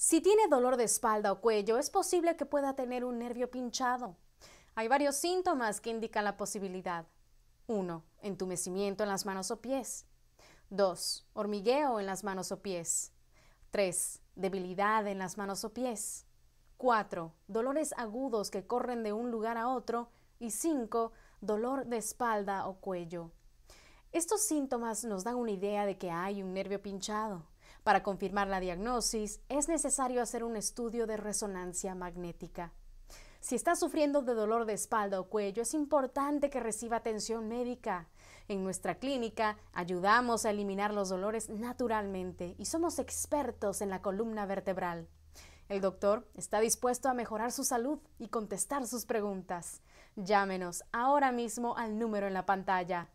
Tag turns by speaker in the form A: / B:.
A: Si tiene dolor de espalda o cuello, es posible que pueda tener un nervio pinchado. Hay varios síntomas que indican la posibilidad. 1. Entumecimiento en las manos o pies. 2. Hormigueo en las manos o pies. 3. Debilidad en las manos o pies. 4. Dolores agudos que corren de un lugar a otro. Y 5. Dolor de espalda o cuello. Estos síntomas nos dan una idea de que hay un nervio pinchado. Para confirmar la diagnosis es necesario hacer un estudio de resonancia magnética. Si está sufriendo de dolor de espalda o cuello, es importante que reciba atención médica. En nuestra clínica ayudamos a eliminar los dolores naturalmente y somos expertos en la columna vertebral. El doctor está dispuesto a mejorar su salud y contestar sus preguntas. Llámenos ahora mismo al número en la pantalla